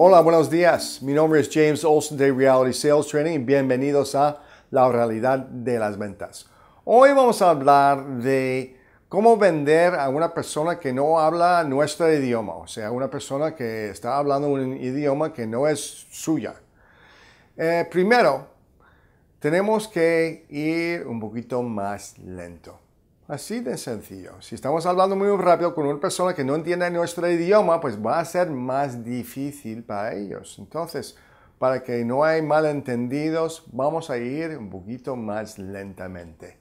Hola, buenos días. Mi nombre es James Olson de Reality Sales Training y bienvenidos a La Realidad de las Ventas. Hoy vamos a hablar de cómo vender a una persona que no habla nuestro idioma, o sea, una persona que está hablando un idioma que no es suya. Eh, primero, tenemos que ir un poquito más lento. Así de sencillo. Si estamos hablando muy rápido con una persona que no entiende nuestro idioma, pues va a ser más difícil para ellos. Entonces, para que no hay malentendidos, vamos a ir un poquito más lentamente.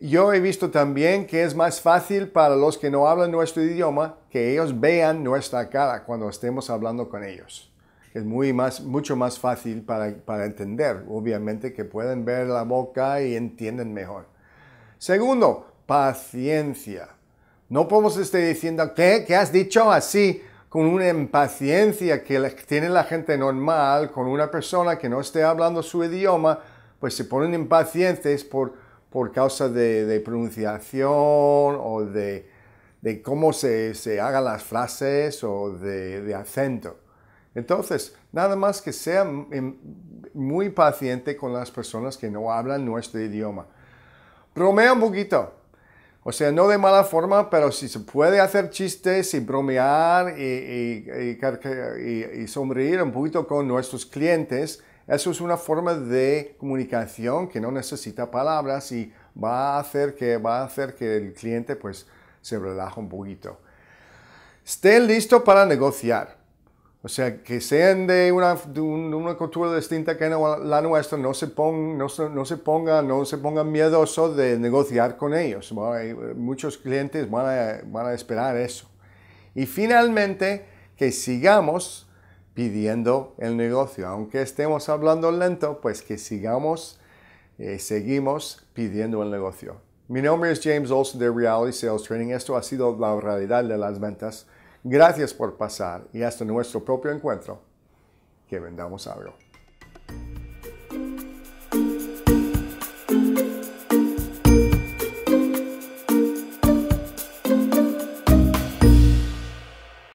Yo he visto también que es más fácil para los que no hablan nuestro idioma que ellos vean nuestra cara cuando estemos hablando con ellos. Es muy mucho más fácil para entender, obviamente, que pueden ver la boca y entienden mejor. Segundo, paciencia. No podemos estar diciendo, ¿qué? has dicho así? Con una impaciencia que tiene la gente normal, con una persona que no esté hablando su idioma, pues se ponen impacientes por, por causa de, pronunciación o de, de cómo se, se, hagan las frases o de acento. Entonces, nada más que sea muy paciente con las personas que no hablan nuestro idioma bromea un poquito. O sea, no de mala forma, pero si se puede hacer chistes y bromear y, y, sonreír un poquito con nuestros clientes, eso es una forma de comunicación que no necesita palabras y va a hacer que, va a hacer que el cliente pues, se relaje un poquito. Esté listo para negociar. O sea, que sean de una, cultura distinta que la nuestra, no se, pongan, no, ponga, no se de negociar con ellos. Eh, muchos clientes van a, esperar eso. Y finalmente, que sigamos pidiendo el negocio. Aunque estemos hablando lento, pues que sigamos, eh, seguimos pidiendo el negocio. Mi nombre es James Olson de Reality Sales Training. Esto ha sido la realidad de las ventas. Gracias por pasar y hasta nuestro propio encuentro, que vendamos algo.